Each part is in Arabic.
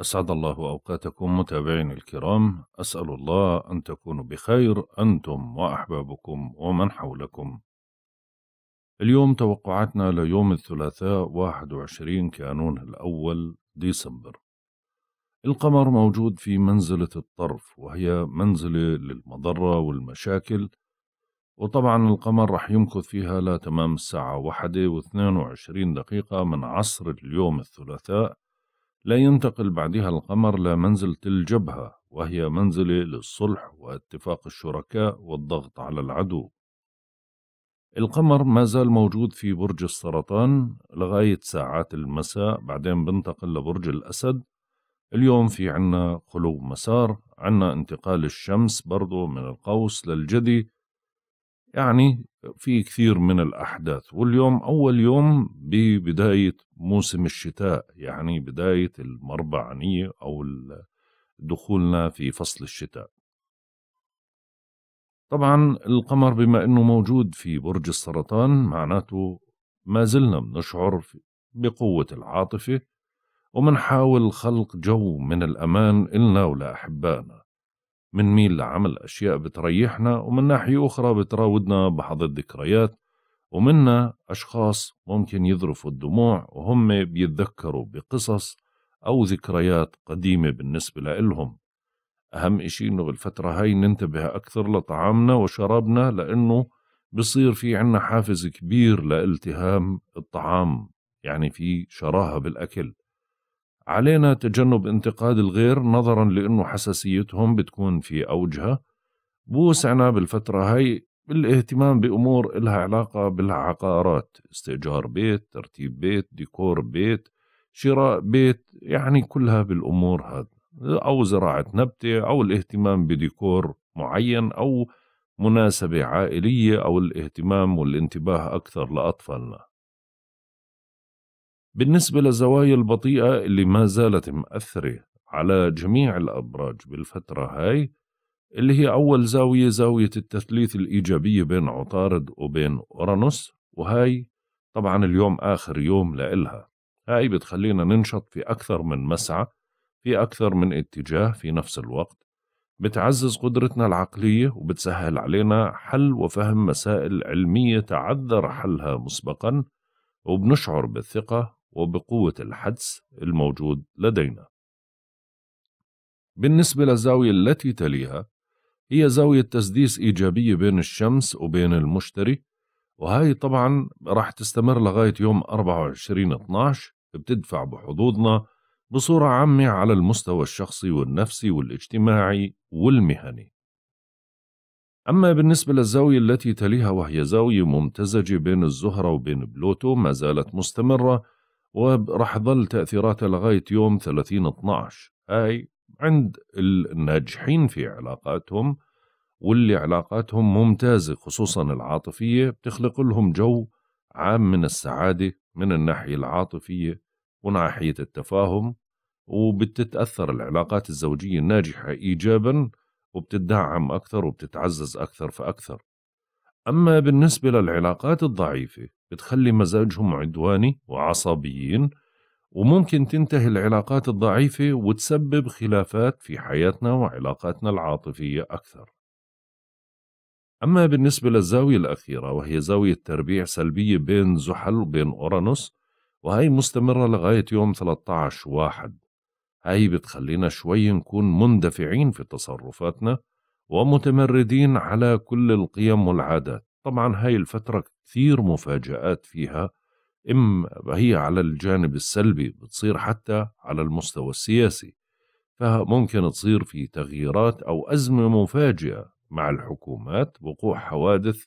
أسعد الله أوقاتكم متابعينا الكرام أسأل الله أن تكونوا بخير أنتم وأحبابكم ومن حولكم اليوم توقعاتنا ليوم الثلاثاء 21 كانون الأول ديسمبر القمر موجود في منزلة الطرف وهي منزلة للمضرة والمشاكل وطبعا القمر رح يمكث فيها لتمام الساعة واحدة واثنين وعشرين دقيقة من عصر اليوم الثلاثاء لا ينتقل بعدها القمر لمنزلة الجبهة وهي منزلة للصلح واتفاق الشركاء والضغط على العدو القمر ما زال موجود في برج السرطان لغاية ساعات المساء بعدين بنتقل لبرج الأسد اليوم في عنا خلو مسار عنا انتقال الشمس برضو من القوس للجدي يعني في كثير من الأحداث واليوم أول يوم ببداية موسم الشتاء يعني بداية المربعانية أو دخولنا في فصل الشتاء طبعا القمر بما أنه موجود في برج السرطان معناته ما زلنا بنشعر بقوة العاطفة ومنحاول خلق جو من الأمان إلنا ولأحبائنا ميل لعمل أشياء بتريحنا ومن ناحية أخرى بتراودنا بعض الذكريات ومنا أشخاص ممكن يذرفوا الدموع وهم بيتذكروا بقصص أو ذكريات قديمة بالنسبة لإلهم أهم إشي إنه بالفترة هاي ننتبه أكثر لطعامنا وشرابنا لأنه بصير في عنا حافز كبير لالتهام الطعام يعني في شراهة بالأكل علينا تجنب انتقاد الغير نظرا لأنه حساسيتهم بتكون في أوجها بوسعنا بالفترة هاي بالاهتمام بأمور إلها علاقة بالعقارات استئجار بيت ترتيب بيت ديكور بيت شراء بيت يعني كلها بالأمور هذا أو زراعة نبتة أو الاهتمام بديكور معين أو مناسبة عائلية أو الاهتمام والانتباه أكثر لأطفالنا بالنسبة للزوايا البطيئة اللي ما زالت مأثرة على جميع الأبراج بالفترة هاي اللي هي أول زاوية زاوية التثليث الإيجابية بين عطارد وبين أورانوس وهاي طبعا اليوم آخر يوم لإلها هاي بتخلينا ننشط في أكثر من مسعى في أكثر من اتجاه في نفس الوقت بتعزز قدرتنا العقلية وبتسهل علينا حل وفهم مسائل علمية تعذر حلها مسبقا وبنشعر بالثقة وبقوة الحدس الموجود لدينا. بالنسبة للزاوية التي تليها هي زاوية تسديس إيجابية بين الشمس وبين المشتري وهي طبعا راح تستمر لغاية يوم 24 12 بتدفع بحظوظنا بصورة عامة على المستوى الشخصي والنفسي والاجتماعي والمهني أما بالنسبة للزاوية التي تليها وهي زاوية ممتزجة بين الزهرة وبين بلوتو ما زالت مستمرة وراح تظل تأثيراتها لغاية يوم 30 12 هاي عند الناجحين في علاقاتهم واللي علاقاتهم ممتازة خصوصا العاطفية بتخلق لهم جو عام من السعادة من الناحية العاطفية وناحية التفاهم وبتتأثر العلاقات الزوجية الناجحة إيجابا وبتدعم أكثر وبتتعزز أكثر فأكثر أما بالنسبة للعلاقات الضعيفة بتخلي مزاجهم عدواني وعصبيين وممكن تنتهي العلاقات الضعيفة وتسبب خلافات في حياتنا وعلاقاتنا العاطفية أكثر أما بالنسبة للزاوية الأخيرة وهي زاوية تربيع سلبية بين زحل وبين أورانوس وهي مستمرة لغاية يوم 13 واحد هاي بتخلينا شوي نكون مندفعين في تصرفاتنا ومتمردين على كل القيم والعادات طبعا هاي الفترة كثير مفاجآت فيها إما هي على الجانب السلبي بتصير حتى على المستوى السياسي فممكن تصير في تغييرات أو أزمة مفاجئة مع الحكومات وقوع حوادث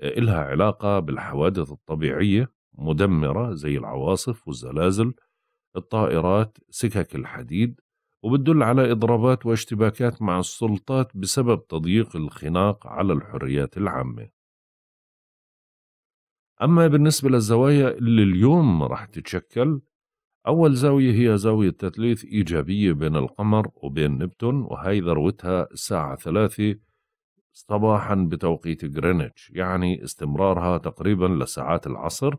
إلها علاقة بالحوادث الطبيعية مدمرة زي العواصف والزلازل الطائرات سكك الحديد وبتدل على إضرابات واشتباكات مع السلطات بسبب تضييق الخناق على الحريات العامة أما بالنسبة للزوايا اللي اليوم رح تتشكل أول زاوية هي زاوية تثليث إيجابية بين القمر وبين نبتون وهي ذروتها الساعة ثلاثة صباحا بتوقيت غرينتش يعني استمرارها تقريبا لساعات العصر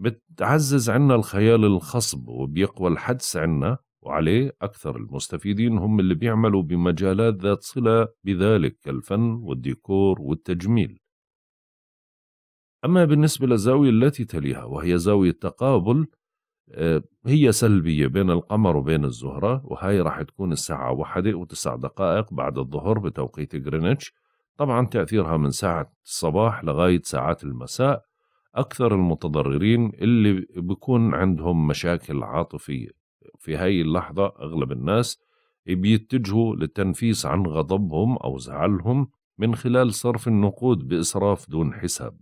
بتعزز عنا الخيال الخصب وبيقوى الحدس عنا وعليه أكثر المستفيدين هم اللي بيعملوا بمجالات ذات صلة بذلك كالفن والديكور والتجميل أما بالنسبة للزاوية التي تليها وهي زاوية تقابل آه، هي سلبية بين القمر وبين الزهرة وهي راح تكون الساعة واحدة وتسع دقائق بعد الظهر بتوقيت غرينتش طبعا تأثيرها من ساعة الصباح لغاية ساعات المساء أكثر المتضررين اللي بيكون عندهم مشاكل عاطفية في هاي اللحظة أغلب الناس بيتجهوا للتنفيس عن غضبهم أو زعلهم من خلال صرف النقود بإسراف دون حساب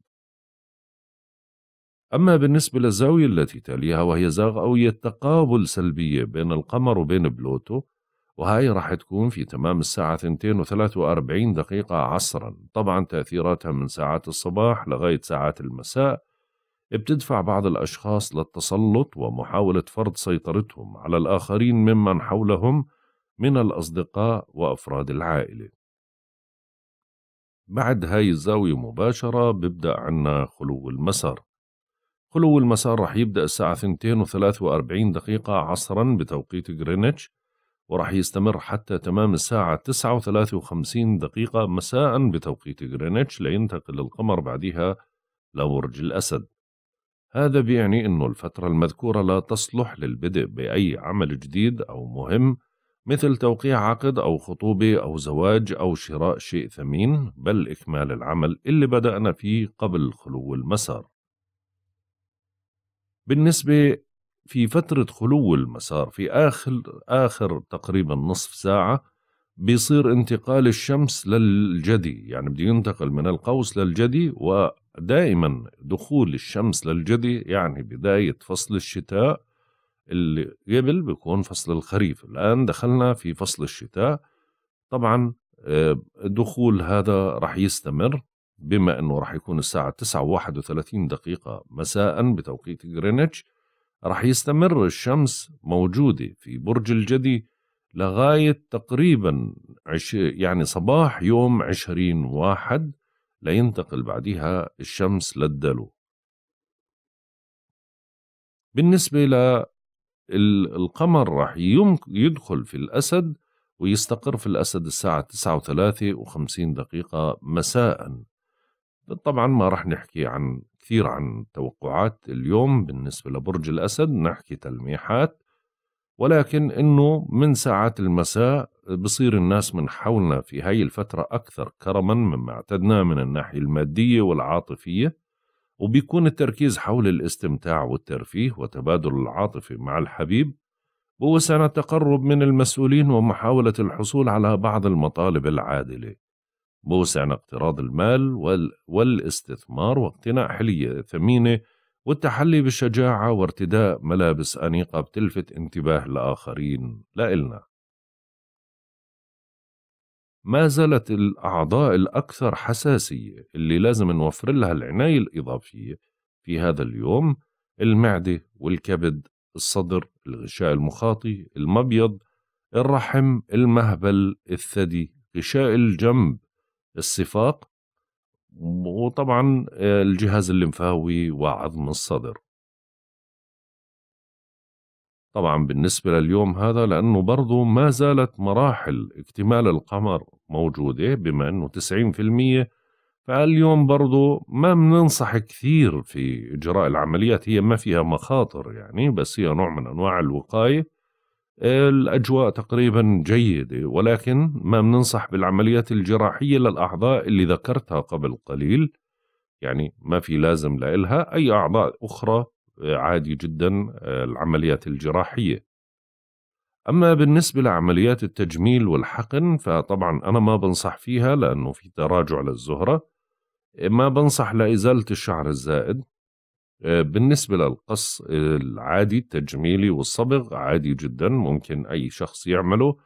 أما بالنسبة للزاوية التي تليها وهي زاوية تقابل سلبية بين القمر وبين بلوتو وهي راح تكون في تمام الساعة 2.43 دقيقة عصرا طبعا تأثيراتها من ساعات الصباح لغاية ساعات المساء بتدفع بعض الأشخاص للتسلط ومحاولة فرض سيطرتهم على الآخرين ممن حولهم من الأصدقاء وأفراد العائلة بعد هاي الزاوية مباشرة ببدأ عنا خلو المسار خلو المسار رح يبدأ الساعة 2.43 دقيقة عصرا بتوقيت غرينتش ورح يستمر حتى تمام الساعة 9.53 دقيقة مساء بتوقيت غرينتش لينتقل القمر بعدها لبرج الأسد هذا بيعني أن الفترة المذكورة لا تصلح للبدء بأي عمل جديد أو مهم مثل توقيع عقد أو خطوبة أو زواج أو شراء شيء ثمين بل إكمال العمل اللي بدأنا فيه قبل خلو المسار بالنسبة في فترة خلو المسار في آخر, آخر تقريبا نصف ساعة بيصير انتقال الشمس للجدي يعني بده ينتقل من القوس للجدي دائما دخول الشمس للجدي يعني بداية فصل الشتاء اللي قبل بيكون فصل الخريف الآن دخلنا في فصل الشتاء طبعا آه، دخول هذا رح يستمر بما أنه رح يكون الساعة 9 و31 دقيقة مساء بتوقيت غرينتش رح يستمر الشمس موجودة في برج الجدي لغاية تقريبا عش يعني صباح يوم 20 واحد لينتقل بعدها الشمس للدلو بالنسبة للقمر راح يدخل في الأسد ويستقر في الأسد الساعة 9 و دقيقة مساء طبعا ما راح نحكي عن كثير عن توقعات اليوم بالنسبة لبرج الأسد نحكي تلميحات ولكن أنه من ساعات المساء بصير الناس من حولنا في هاي الفترة أكثر كرما مما اعتدنا من الناحية المادية والعاطفية وبيكون التركيز حول الاستمتاع والترفيه وتبادل العاطفة مع الحبيب بوسعنا التقرب من المسؤولين ومحاولة الحصول على بعض المطالب العادلة بوسعنا اقتراض المال وال... والاستثمار واقتناء حلية ثمينة والتحلي بالشجاعة وارتداء ملابس أنيقة بتلفت انتباه الآخرين لإلنا ما زالت الأعضاء الأكثر حساسية اللي لازم نوفر لها العناية الإضافية في هذا اليوم المعدة والكبد الصدر الغشاء المخاطي المبيض الرحم المهبل الثدي غشاء الجنب الصفاق وطبعا آه، الجهاز الليمفاوي وعظم الصدر طبعا بالنسبة لليوم هذا لأنه برضو ما زالت مراحل اكتمال القمر موجودة بما أنه 90% فاليوم برضو ما بننصح كثير في إجراء العمليات هي ما فيها مخاطر يعني بس هي نوع من أنواع الوقاية الأجواء تقريبا جيدة ولكن ما بننصح بالعمليات الجراحية للأعضاء اللي ذكرتها قبل قليل يعني ما في لازم لإلها أي أعضاء أخرى عادي جدا آه، العمليات الجراحية أما بالنسبة لعمليات التجميل والحقن فطبعا أنا ما بنصح فيها لأنه في تراجع للزهرة ما بنصح لإزالة الشعر الزائد آه، بالنسبة للقص العادي التجميلي والصبغ عادي جدا ممكن أي شخص يعمله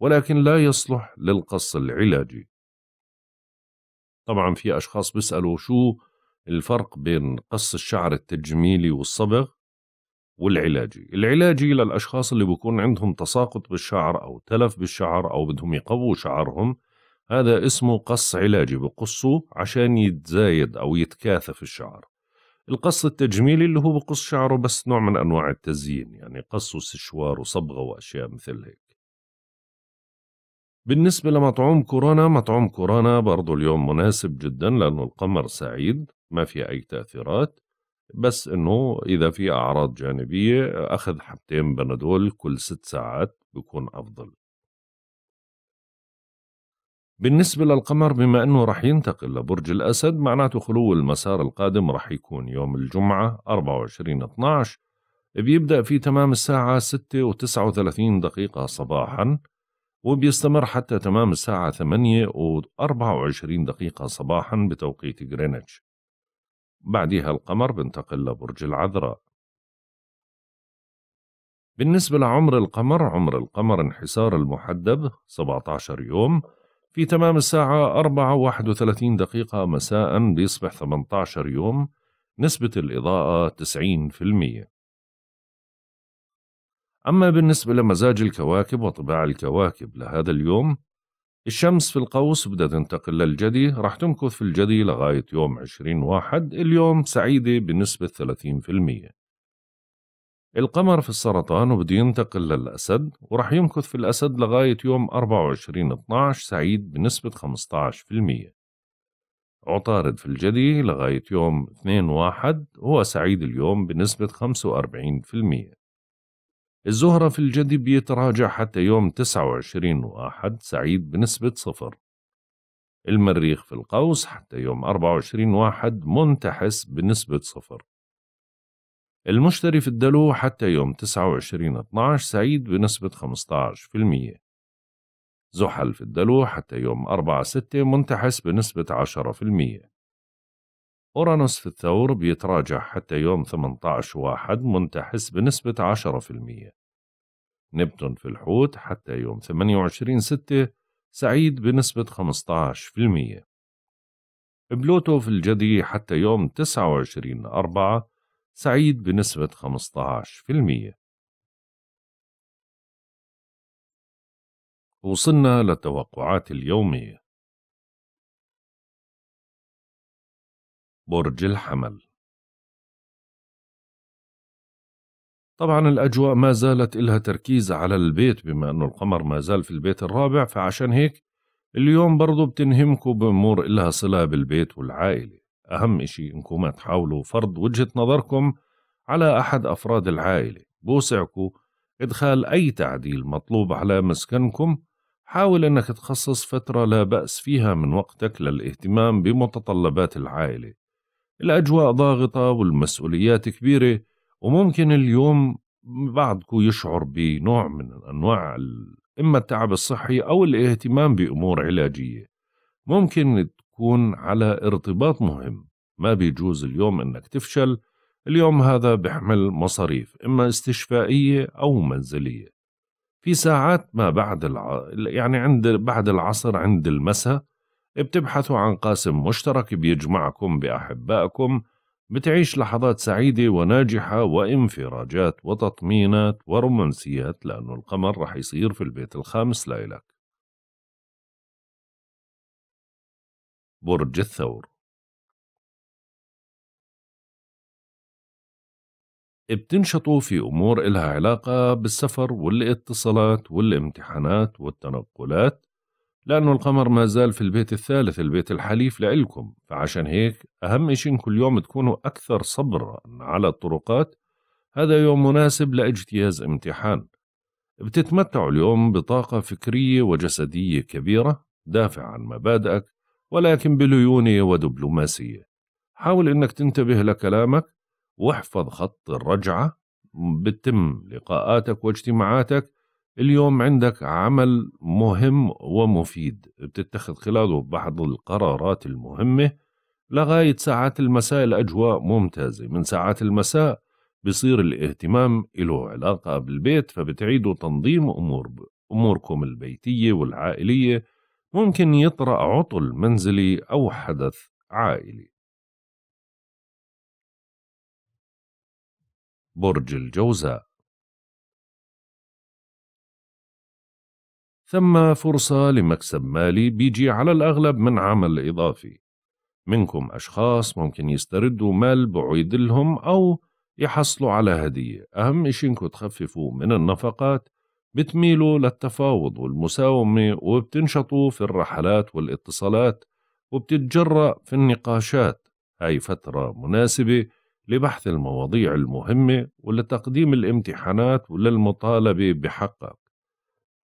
ولكن لا يصلح للقص العلاجي طبعا في أشخاص بيسألوا شو الفرق بين قص الشعر التجميلي والصبغ والعلاجي العلاجي للأشخاص اللي بيكون عندهم تساقط بالشعر أو تلف بالشعر أو بدهم يقووا شعرهم هذا اسمه قص علاجي بقصه عشان يتزايد أو يتكاثف الشعر القص التجميلي اللي هو بقص شعره بس نوع من أنواع التزيين يعني قص وسشوار وصبغة وأشياء مثل هيك بالنسبة لمطعوم كورونا مطعوم كورونا برضو اليوم مناسب جدا لأنه القمر سعيد ما في أي تأثيرات بس إنه إذا في أعراض جانبية أخذ حبتين بنادول كل ست ساعات بيكون أفضل بالنسبة للقمر بما أنه رح ينتقل لبرج الأسد معناته خلو المسار القادم رح يكون يوم الجمعة 24 12 بيبدأ في تمام الساعة 6 و 39 دقيقة صباحا وبيستمر حتى تمام الساعة 8 و 24 دقيقة صباحا بتوقيت جرينتش بعديها القمر بنتقل لبرج العذراء بالنسبة لعمر القمر عمر القمر انحسار المحدب 17 يوم في تمام الساعة 4.31 دقيقة مساء بيصبح 18 يوم نسبة الإضاءة 90% أما بالنسبة لمزاج الكواكب وطباع الكواكب لهذا اليوم الشمس في القوس بدها تنتقل للجدي رح تمكث في الجدي لغاية يوم عشرين واحد اليوم سعيدة بنسبة 30% القمر في السرطان وبده ينتقل للأسد ورح يمكث في الأسد لغاية يوم 24 12 سعيد بنسبة 15% عطارد في الجدي لغاية يوم 2 واحد هو سعيد اليوم بنسبة 45% الزهرة في الجدي بيتراجع حتى يوم 29 واحد سعيد بنسبة صفر المريخ في القوس حتى يوم 24 واحد منتحس بنسبة صفر المشتري في الدلو حتى يوم 29 12 سعيد بنسبة 15% زحل في الدلو حتى يوم 4 6 منتحس بنسبة 10% أورانوس في الثور بيتراجع حتى يوم 18 واحد منتحس بنسبة 10% نبتون في الحوت حتى يوم 28 ستة سعيد بنسبة 15% بلوتو في الجدي حتى يوم 29 أربعة سعيد بنسبة 15% وصلنا للتوقعات اليومية برج الحمل طبعا الأجواء ما زالت إلها تركيز على البيت بما أنه القمر ما زال في البيت الرابع فعشان هيك اليوم برضو بتنهمكوا بأمور إلها صلة بالبيت والعائلة أهم إشي إنكم تحاولوا فرض وجهة نظركم على أحد أفراد العائلة بوسعكوا إدخال أي تعديل مطلوب على مسكنكم حاول أنك تخصص فترة لا بأس فيها من وقتك للاهتمام بمتطلبات العائلة الأجواء ضاغطة والمسؤوليات كبيرة وممكن اليوم بعضكم يشعر بنوع من أنواع إما التعب الصحي أو الاهتمام بأمور علاجية ممكن تكون على ارتباط مهم ما بيجوز اليوم إنك تفشل اليوم هذا بحمل مصاريف إما استشفائية أو منزلية في ساعات ما بعد الع... يعني عند بعد العصر عند المساء بتبحثوا عن قاسم مشترك بيجمعكم بأحبائكم بتعيش لحظات سعيدة وناجحة وانفراجات وتطمينات ورومانسيات لأنه القمر رح يصير في البيت الخامس لإلك برج الثور بتنشطوا في أمور إلها علاقة بالسفر والاتصالات والامتحانات والتنقلات لأنه القمر ما زال في البيت الثالث البيت الحليف لإلكم فعشان هيك أهم إشي إنكم اليوم تكونوا أكثر صبرا على الطرقات هذا يوم مناسب لاجتياز امتحان بتتمتعوا اليوم بطاقة فكرية وجسدية كبيرة دافع عن مبادئك ولكن بليونة ودبلوماسية حاول إنك تنتبه لكلامك واحفظ خط الرجعة بتم لقاءاتك واجتماعاتك اليوم عندك عمل مهم ومفيد بتتخذ خلاله بعض القرارات المهمة لغاية ساعات المساء الأجواء ممتازة من ساعات المساء بصير الاهتمام له علاقة بالبيت فبتعيدوا تنظيم أمور أموركم البيتية والعائلية ممكن يطرأ عطل منزلي أو حدث عائلي برج الجوزاء ثم فرصة لمكسب مالي بيجي على الأغلب من عمل إضافي منكم أشخاص ممكن يستردوا مال بعيد لهم أو يحصلوا على هدية أهم إشي إنكم تخففوا من النفقات بتميلوا للتفاوض والمساومة وبتنشطوا في الرحلات والاتصالات وبتتجرأ في النقاشات هاي فترة مناسبة لبحث المواضيع المهمة ولتقديم الامتحانات وللمطالبة بحقها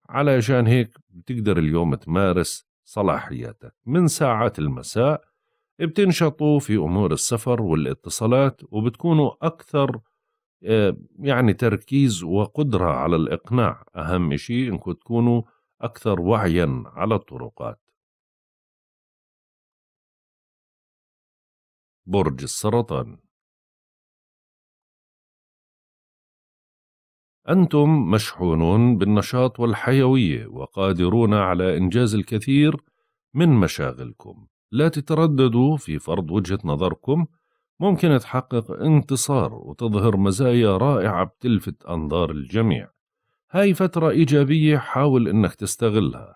علشان هيك بتقدر اليوم تمارس صلاحياتك من ساعات المساء بتنشطوا في أمور السفر والاتصالات وبتكونوا أكثر آه، يعني تركيز وقدرة على الإقناع أهم شيء إنكم تكونوا أكثر وعيا على الطرقات برج السرطان أنتم مشحونون بالنشاط والحيوية وقادرون على إنجاز الكثير من مشاغلكم لا تترددوا في فرض وجهة نظركم ممكن تحقق انتصار وتظهر مزايا رائعة بتلفت أنظار الجميع هاي فترة إيجابية حاول إنك تستغلها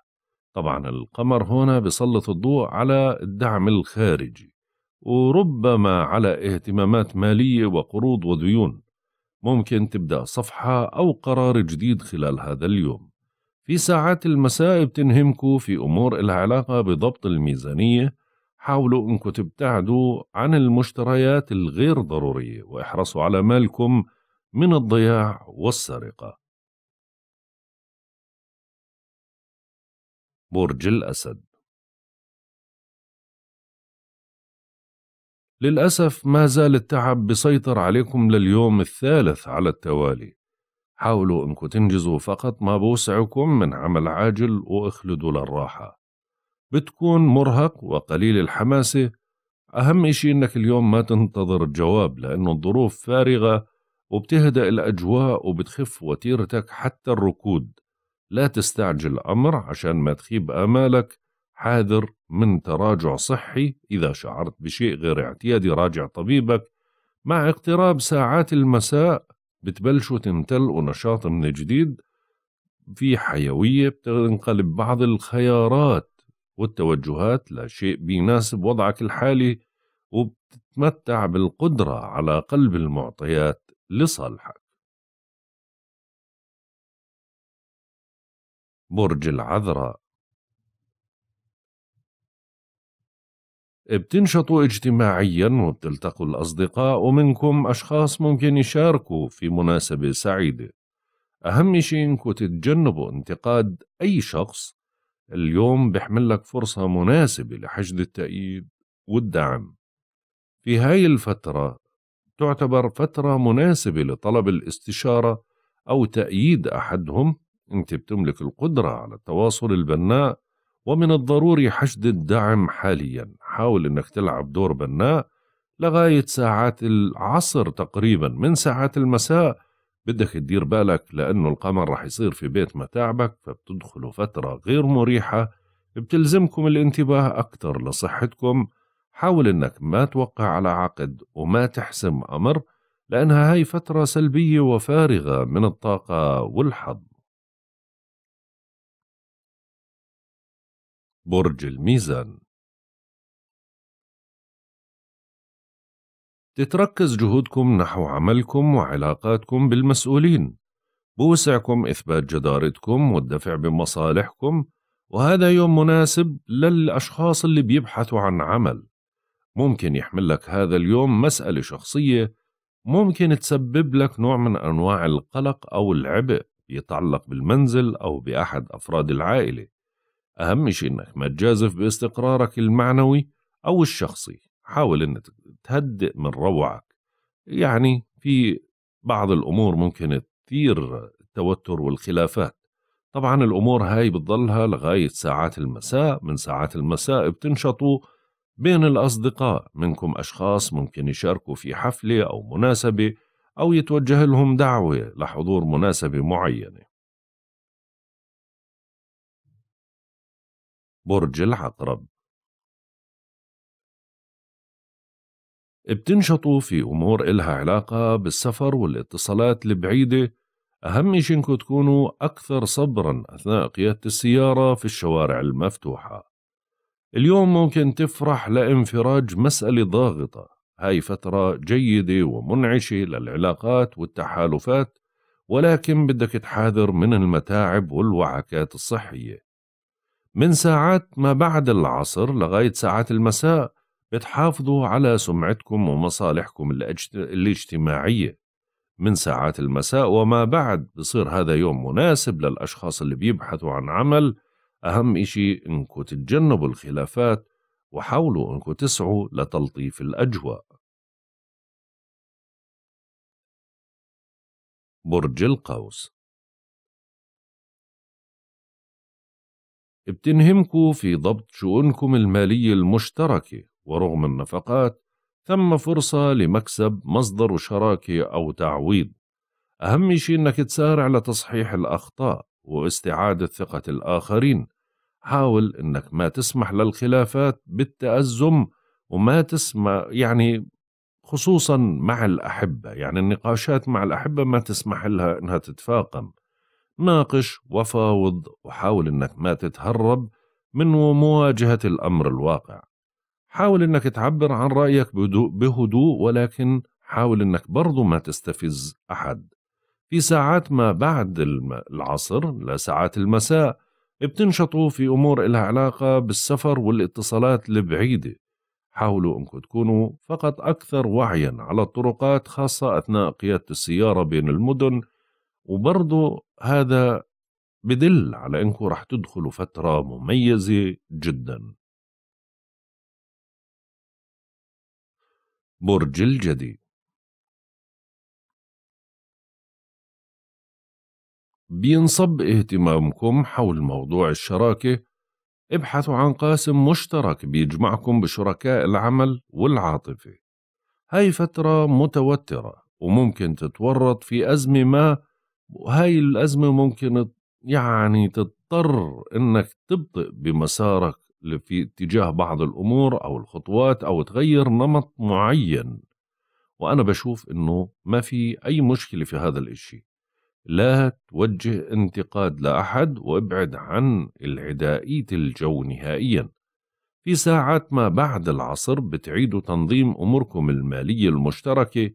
طبعا القمر هنا بسلط الضوء على الدعم الخارجي وربما على اهتمامات مالية وقروض وديون ممكن تبدأ صفحة أو قرار جديد خلال هذا اليوم في ساعات المساء بتنهمكوا في أمور إلها علاقة بضبط الميزانية حاولوا أنكم تبتعدوا عن المشتريات الغير ضرورية واحرصوا على مالكم من الضياع والسرقة برج الأسد للأسف ما زال التعب بيسيطر عليكم لليوم الثالث على التوالي حاولوا أنكم تنجزوا فقط ما بوسعكم من عمل عاجل واخلدوا للراحة بتكون مرهق وقليل الحماسة أهم إشي إنك اليوم ما تنتظر الجواب لأنه الظروف فارغة وبتهدأ الأجواء وبتخف وتيرتك حتى الركود لا تستعجل أمر عشان ما تخيب آمالك حاذر من تراجع صحي إذا شعرت بشيء غير اعتيادي راجع طبيبك مع اقتراب ساعات المساء بتبلشوا تمتلئوا نشاط من جديد في حيوية بتنقلب بعض الخيارات والتوجهات لشيء بيناسب وضعك الحالي وبتتمتع بالقدرة على قلب المعطيات لصالحك برج العذراء بتنشطوا اجتماعيا وبتلتقوا الأصدقاء ومنكم أشخاص ممكن يشاركوا في مناسبة سعيدة أهم شيء إنكم تتجنبوا انتقاد أي شخص اليوم بيحمل لك فرصة مناسبة لحشد التأييد والدعم في هاي الفترة تعتبر فترة مناسبة لطلب الاستشارة أو تأييد أحدهم أنت بتملك القدرة على التواصل البناء ومن الضروري حشد الدعم حاليا حاول انك تلعب دور بناء لغاية ساعات العصر تقريبا من ساعات المساء بدك تدير بالك لأنه القمر رح يصير في بيت متاعبك فبتدخلوا فترة غير مريحة بتلزمكم الانتباه أكثر لصحتكم حاول أنك ما توقع على عقد وما تحسم أمر لأنها هاي فترة سلبية وفارغة من الطاقة والحظ برج الميزان تتركز جهودكم نحو عملكم وعلاقاتكم بالمسؤولين بوسعكم إثبات جدارتكم والدفع بمصالحكم وهذا يوم مناسب للأشخاص اللي بيبحثوا عن عمل ممكن يحمل لك هذا اليوم مسألة شخصية ممكن تسبب لك نوع من أنواع القلق أو العبء يتعلق بالمنزل أو بأحد أفراد العائلة أهم شيء أنك ما تجازف باستقرارك المعنوي أو الشخصي حاول ان تهدئ من روعك يعني في بعض الامور ممكن تثير التوتر والخلافات طبعا الامور هاي بتضلها لغايه ساعات المساء من ساعات المساء بتنشطوا بين الاصدقاء منكم اشخاص ممكن يشاركوا في حفله او مناسبه او يتوجه لهم دعوه لحضور مناسبه معينه برج العقرب بتنشطوا في أمور إلها علاقة بالسفر والاتصالات البعيدة أهم شيء إنكم تكونوا أكثر صبرا أثناء قيادة السيارة في الشوارع المفتوحة اليوم ممكن تفرح لانفراج مسألة ضاغطة هاي فترة جيدة ومنعشة للعلاقات والتحالفات ولكن بدك تحاذر من المتاعب والوعكات الصحية من ساعات ما بعد العصر لغاية ساعات المساء تحافظوا على سمعتكم ومصالحكم الاجتماعية من ساعات المساء وما بعد بصير هذا يوم مناسب للأشخاص اللي بيبحثوا عن عمل أهم إشي إنكم تتجنبوا الخلافات وحاولوا إنكم تسعوا لتلطيف الأجواء برج القوس بتنهمكوا في ضبط شؤونكم المالية المشتركة ورغم النفقات ثم فرصة لمكسب مصدر شراكة أو تعويض أهم شيء أنك تسارع لتصحيح الأخطاء واستعادة ثقة الآخرين حاول أنك ما تسمح للخلافات بالتأزم وما تسمع يعني خصوصا مع الأحبة يعني النقاشات مع الأحبة ما تسمح لها أنها تتفاقم ناقش وفاوض وحاول أنك ما تتهرب من مواجهة الأمر الواقع حاول انك تعبر عن رايك بهدوء ولكن حاول انك برضو ما تستفز احد في ساعات ما بعد العصر لساعات المساء بتنشطوا في امور لها علاقه بالسفر والاتصالات البعيده حاولوا انكم تكونوا فقط اكثر وعيا على الطرقات خاصه اثناء قياده السياره بين المدن وبرضو هذا بدل على انكم رح تدخلوا فتره مميزه جدا برج الجدي بينصب اهتمامكم حول موضوع الشراكة ابحثوا عن قاسم مشترك بيجمعكم بشركاء العمل والعاطفة هاي فترة متوترة وممكن تتورط في أزمة ما وهاي الأزمة ممكن يعني تضطر إنك تبطئ بمسارك في اتجاه بعض الامور او الخطوات او تغير نمط معين وانا بشوف انه ما في اي مشكله في هذا الاشي لا توجه انتقاد لاحد وابعد عن العدائيه الجو نهائيا في ساعات ما بعد العصر بتعيدوا تنظيم اموركم الماليه المشتركه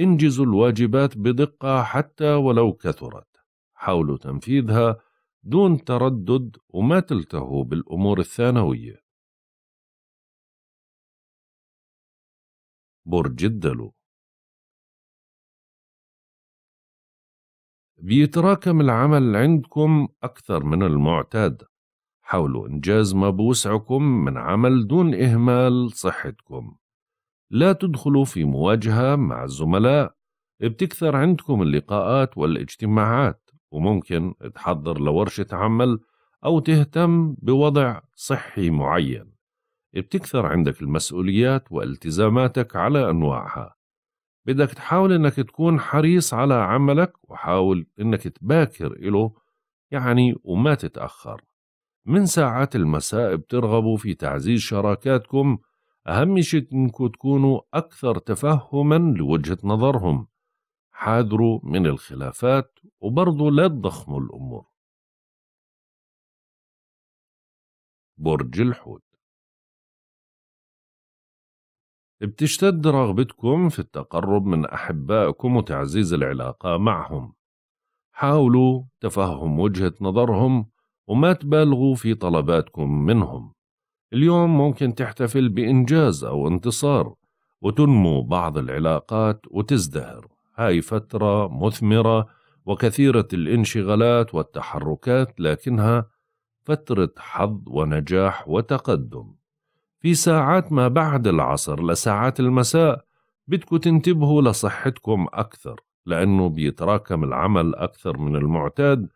انجزوا الواجبات بدقه حتى ولو كثرت حاولوا تنفيذها دون تردد وما تلتهوا بالأمور الثانوية برج الدلو بيتراكم العمل عندكم أكثر من المعتاد حاولوا إنجاز ما بوسعكم من عمل دون إهمال صحتكم لا تدخلوا في مواجهة مع الزملاء بتكثر عندكم اللقاءات والاجتماعات وممكن تحضر لورشة عمل أو تهتم بوضع صحي معين بتكثر عندك المسؤوليات والتزاماتك على أنواعها بدك تحاول أنك تكون حريص على عملك وحاول أنك تباكر إله يعني وما تتأخر من ساعات المساء بترغبوا في تعزيز شراكاتكم أهم شيء أنكم تكونوا أكثر تفهما لوجهة نظرهم حاذروا من الخلافات وبرضه لا تضخموا الأمور برج الحوت بتشتد رغبتكم في التقرب من أحبائكم وتعزيز العلاقة معهم حاولوا تفهم وجهة نظرهم وما تبالغوا في طلباتكم منهم اليوم ممكن تحتفل بإنجاز أو انتصار وتنمو بعض العلاقات وتزدهر هاي فترة مثمرة وكثيرة الانشغالات والتحركات لكنها فترة حظ ونجاح وتقدم في ساعات ما بعد العصر لساعات المساء بدكم تنتبهوا لصحتكم أكثر لأنه بيتراكم العمل أكثر من المعتاد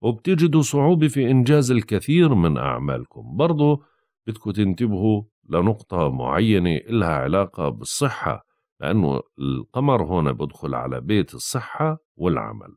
وبتجدوا صعوبة في إنجاز الكثير من أعمالكم برضو بدكم تنتبهوا لنقطة معينة إلها علاقة بالصحة لأنه القمر هنا بدخل على بيت الصحة والعمل